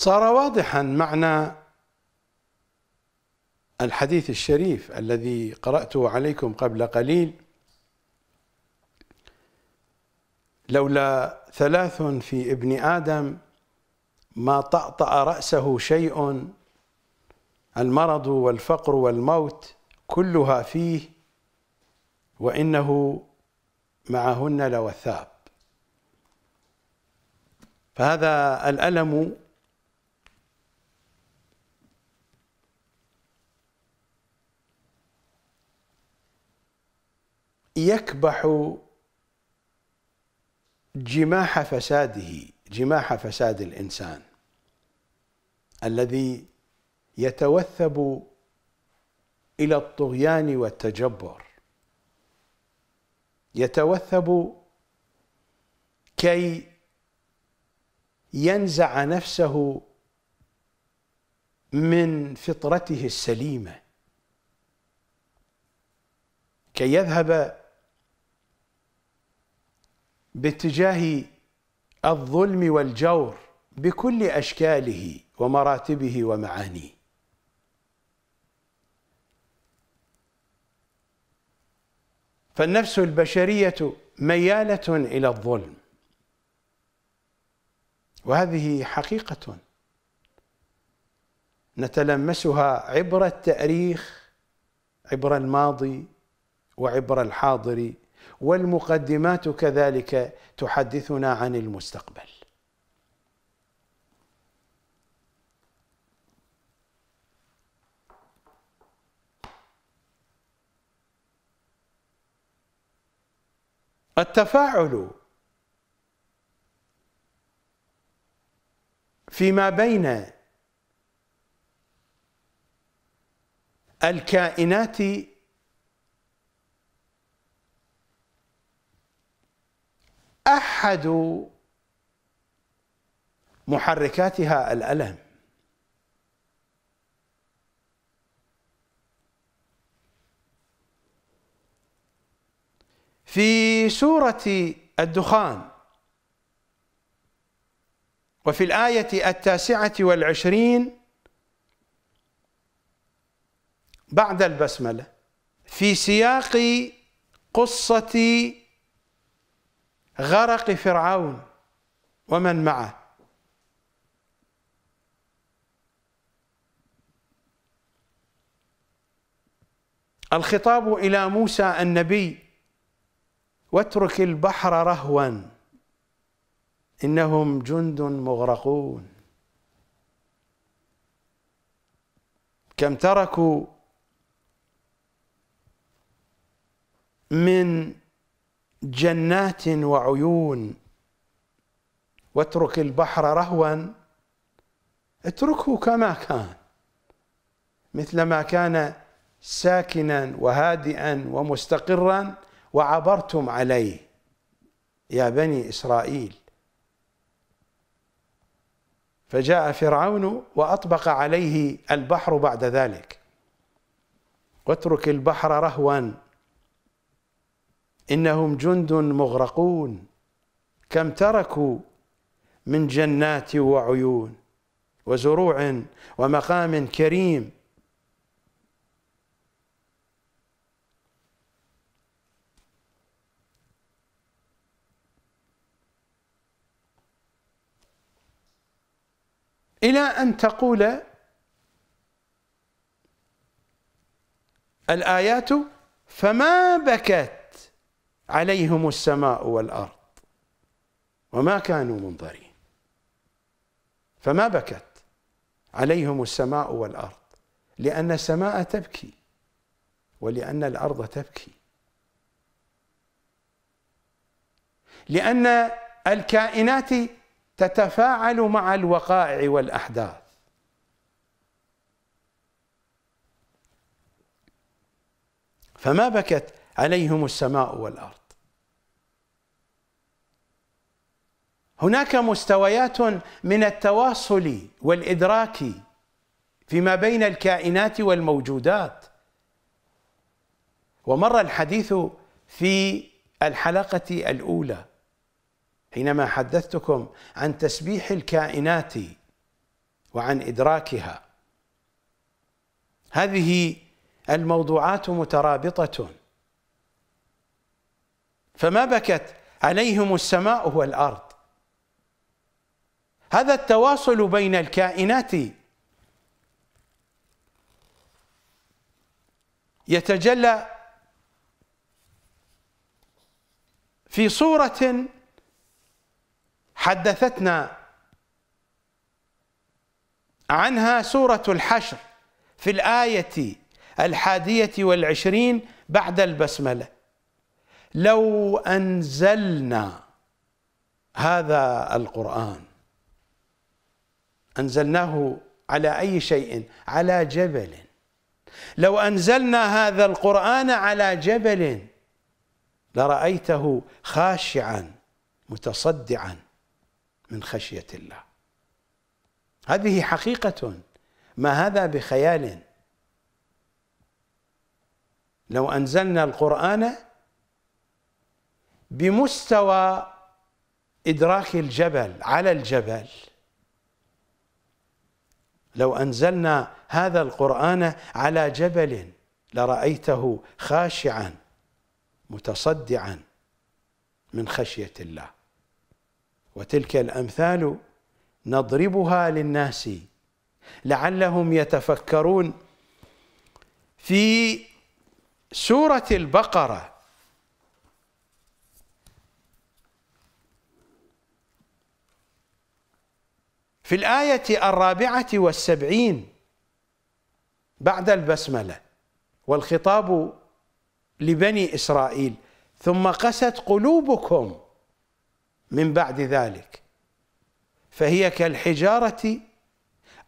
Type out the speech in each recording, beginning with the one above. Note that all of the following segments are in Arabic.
صار واضحا معنى الحديث الشريف الذي قراته عليكم قبل قليل لولا ثلاث في ابن ادم ما طأطأ رأسه شيء المرض والفقر والموت كلها فيه وإنه معهن لوثاب فهذا الألم يكبح جماح فساده جماح فساد الانسان الذي يتوثب الى الطغيان والتجبر يتوثب كي ينزع نفسه من فطرته السليمه كي يذهب باتجاه الظلم والجور بكل اشكاله ومراتبه ومعانيه فالنفس البشريه مياله الى الظلم وهذه حقيقه نتلمسها عبر التاريخ عبر الماضي وعبر الحاضر والمقدمات كذلك تحدثنا عن المستقبل التفاعل فيما بين الكائنات أحد محركاتها الألم في سورة الدخان وفي الآية التاسعة والعشرين بعد البسملة في سياق قصة غرق فرعون ومن معه الخطاب إلى موسى النبي واترك البحر رهوا إنهم جند مغرقون كم تركوا من جنات وعيون واترك البحر رهوا اتركه كما كان مثلما كان ساكنا وهادئا ومستقرا وعبرتم عليه يا بني اسرائيل فجاء فرعون واطبق عليه البحر بعد ذلك واترك البحر رهوا إنهم جند مغرقون كم تركوا من جنات وعيون وزروع ومقام كريم إلى أن تقول الآيات فما بكت عليهم السماء والأرض وما كانوا منظرين فما بكت عليهم السماء والأرض لأن السماء تبكي ولأن الأرض تبكي لأن الكائنات تتفاعل مع الوقائع والأحداث فما بكت عليهم السماء والأرض هناك مستويات من التواصل والإدراك فيما بين الكائنات والموجودات ومر الحديث في الحلقة الأولى حينما حدثتكم عن تسبيح الكائنات وعن إدراكها هذه الموضوعات مترابطة فما بكت عليهم السماء والارض هذا التواصل بين الكائنات يتجلى في صوره حدثتنا عنها سوره الحشر في الايه الحاديه والعشرين بعد البسمله لو أنزلنا هذا القرآن أنزلناه على أي شيء على جبل لو أنزلنا هذا القرآن على جبل لرأيته خاشعا متصدعا من خشية الله هذه حقيقة ما هذا بخيال لو أنزلنا القرآن بمستوى إدراك الجبل على الجبل لو أنزلنا هذا القرآن على جبل لرأيته خاشعا متصدعا من خشية الله وتلك الأمثال نضربها للناس لعلهم يتفكرون في سورة البقرة في الآية الرابعة والسبعين بعد البسملة والخطاب لبني إسرائيل ثم قست قلوبكم من بعد ذلك فهي كالحجارة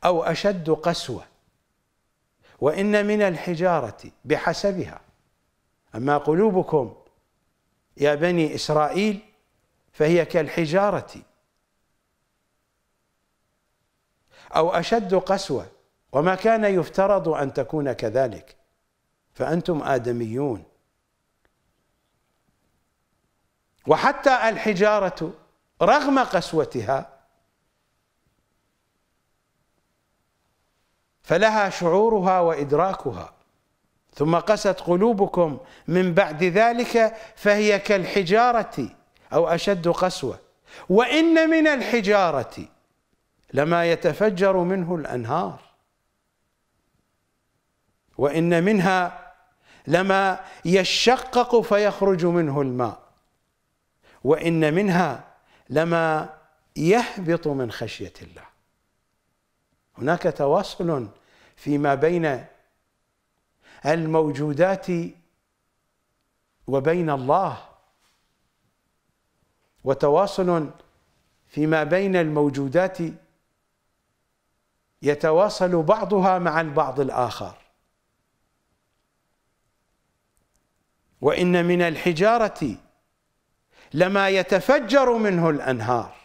أو أشد قسوة وإن من الحجارة بحسبها أما قلوبكم يا بني إسرائيل فهي كالحجارة أو أشد قسوة وما كان يفترض أن تكون كذلك فأنتم آدميون وحتى الحجارة رغم قسوتها فلها شعورها وإدراكها ثم قست قلوبكم من بعد ذلك فهي كالحجارة أو أشد قسوة وإن من الحجارة لما يتفجر منه الانهار وان منها لما يشقق فيخرج منه الماء وان منها لما يهبط من خشيه الله هناك تواصل فيما بين الموجودات وبين الله وتواصل فيما بين الموجودات يتواصل بعضها مع البعض الآخر وإن من الحجارة لما يتفجر منه الأنهار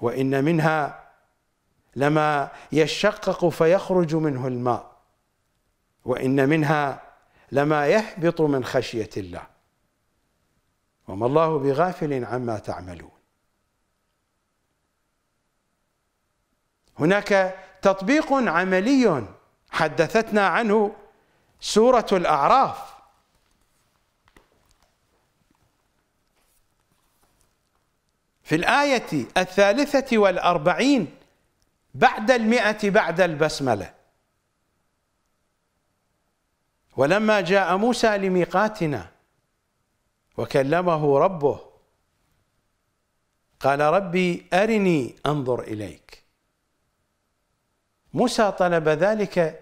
وإن منها لما يشقق فيخرج منه الماء وإن منها لما يهبط من خشية الله وما الله بغافل عما تعملون هناك تطبيق عملي حدثتنا عنه سوره الاعراف في الايه الثالثه والاربعين بعد المئه بعد البسمله ولما جاء موسى لميقاتنا وكلمه ربه قال ربي ارني انظر اليك موسى طلب ذلك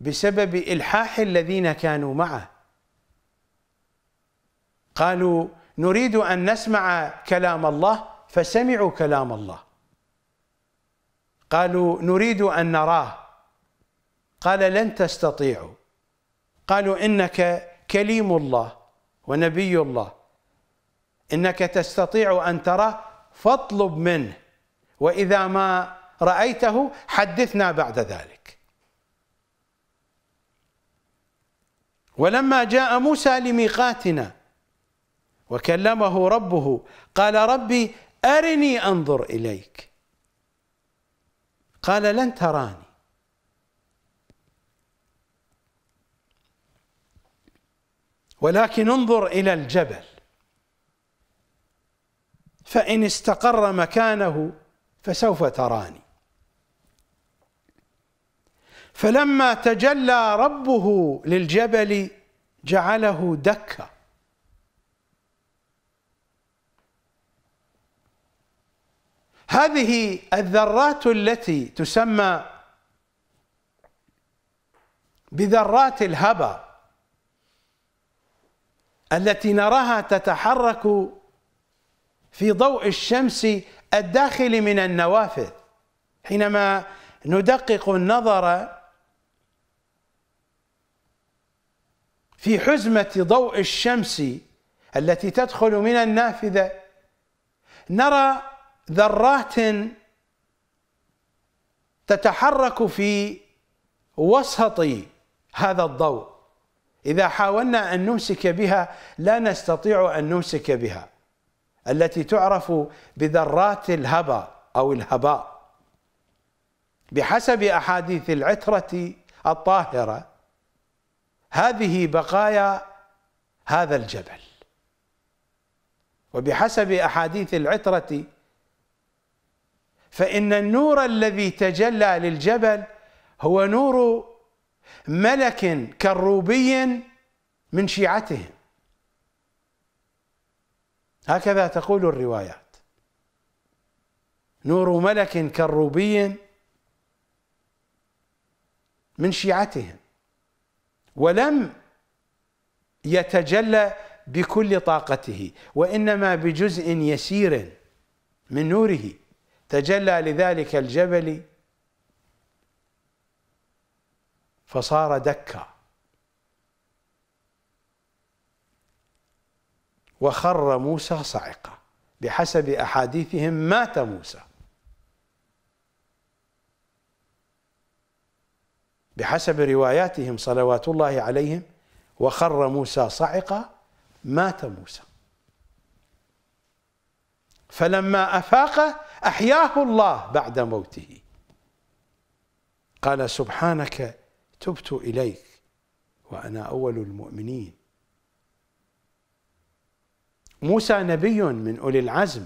بسبب إلحاح الذين كانوا معه قالوا نريد أن نسمع كلام الله فسمعوا كلام الله قالوا نريد أن نراه قال لن تستطيعوا قالوا إنك كليم الله ونبي الله إنك تستطيع أن تراه فاطلب منه وإذا ما رأيته حدثنا بعد ذلك ولما جاء موسى لميقاتنا وكلمه ربه قال ربي أرني أنظر إليك قال لن تراني ولكن انظر إلى الجبل فإن استقر مكانه فسوف تراني فلما تجلى ربه للجبل جعله دكا هذه الذرات التي تسمى بذرات الهبه التي نراها تتحرك في ضوء الشمس الداخل من النوافذ حينما ندقق النظر في حزمة ضوء الشمس التي تدخل من النافذة نرى ذرات تتحرك في وسط هذا الضوء إذا حاولنا أن نمسك بها لا نستطيع أن نمسك بها التي تعرف بذرات الهبا أو الهباء بحسب أحاديث العترة الطاهرة هذه بقايا هذا الجبل وبحسب احاديث العتره فان النور الذي تجلى للجبل هو نور ملك كروبي من شيعتهم هكذا تقول الروايات نور ملك كروبي من شيعتهم ولم يتجلى بكل طاقته وانما بجزء يسير من نوره تجلى لذلك الجبل فصار دكا وخر موسى صعقه بحسب احاديثهم مات موسى بحسب رواياتهم صلوات الله عليهم وخر موسى صعقا مات موسى فلما أفاق أحياه الله بعد موته قال سبحانك تبت إليك وأنا أول المؤمنين موسى نبي من أولي العزم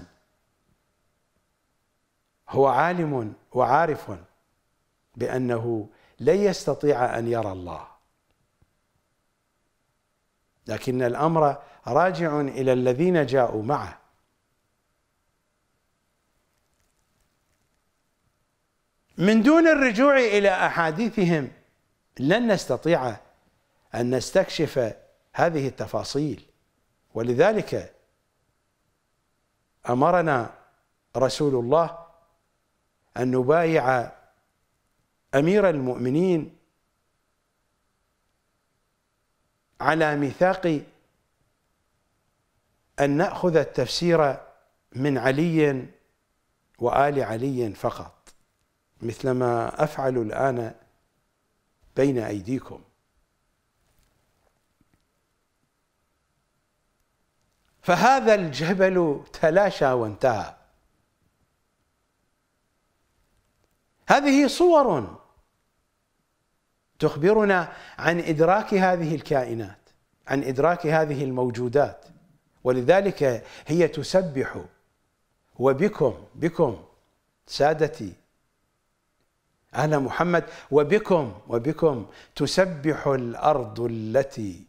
هو عالم وعارف بأنه لن يستطيع أن يرى الله لكن الأمر راجع إلى الذين جاءوا معه من دون الرجوع إلى أحاديثهم لن نستطيع أن نستكشف هذه التفاصيل ولذلك أمرنا رسول الله أن نبايع امير المؤمنين على ميثاق ان ناخذ التفسير من علي وال علي فقط مثلما افعل الان بين ايديكم فهذا الجبل تلاشى وانتهى هذه صور تخبرنا عن ادراك هذه الكائنات عن ادراك هذه الموجودات ولذلك هي تسبح وبكم بكم سادتي اهل محمد وبكم وبكم تسبح الأرض التي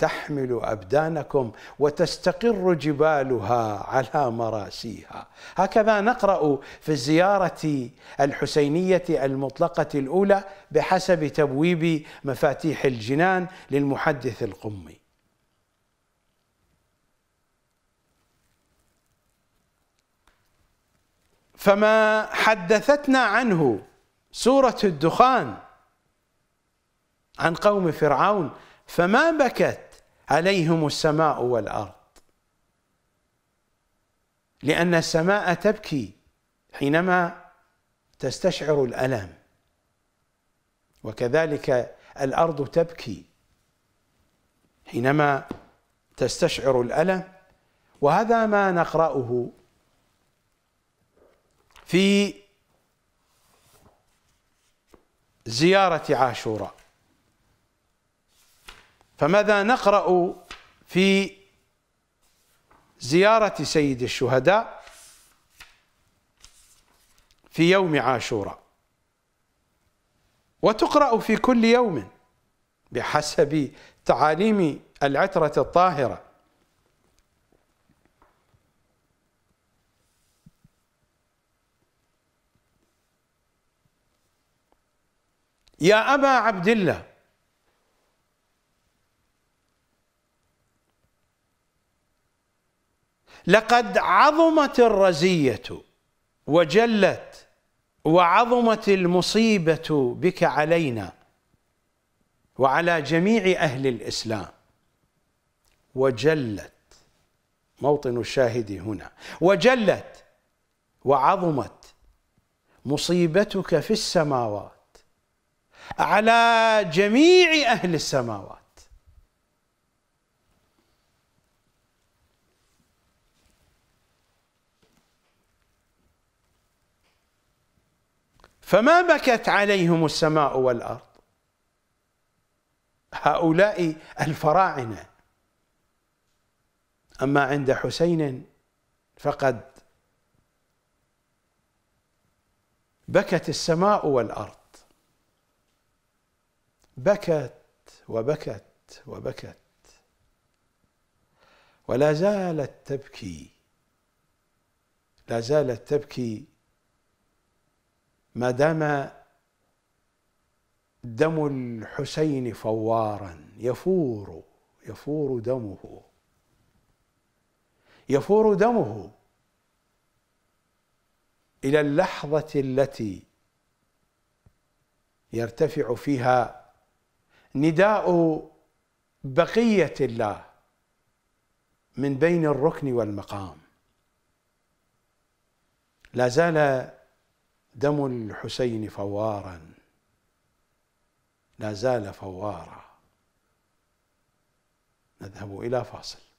تحمل أبدانكم وتستقر جبالها على مراسيها هكذا نقرأ في الزيارة الحسينية المطلقة الأولى بحسب تبويب مفاتيح الجنان للمحدث القمي فما حدثتنا عنه سورة الدخان عن قوم فرعون فما بكت عليهم السماء والارض لان السماء تبكي حينما تستشعر الالم وكذلك الارض تبكي حينما تستشعر الالم وهذا ما نقراه في زياره عاشوراء فماذا نقرأ في زيارة سيد الشهداء في يوم عاشوراء وتقرأ في كل يوم بحسب تعاليم العترة الطاهرة يا أبا عبد الله لقد عظمت الرزية وجلت وعظمت المصيبة بك علينا وعلى جميع أهل الإسلام وجلت موطن الشاهد هنا وجلت وعظمت مصيبتك في السماوات على جميع أهل السماوات فما بكت عليهم السماء والارض هؤلاء الفراعنه اما عند حسين فقد بكت السماء والارض بكت وبكت وبكت ولا زالت تبكي لا زالت تبكي ما دام دم الحسين فوارا يفور يفور دمه يفور دمه الى اللحظه التي يرتفع فيها نداء بقيه الله من بين الركن والمقام لا زال دم الحسين فوارا لا زال فوارا نذهب إلى فاصل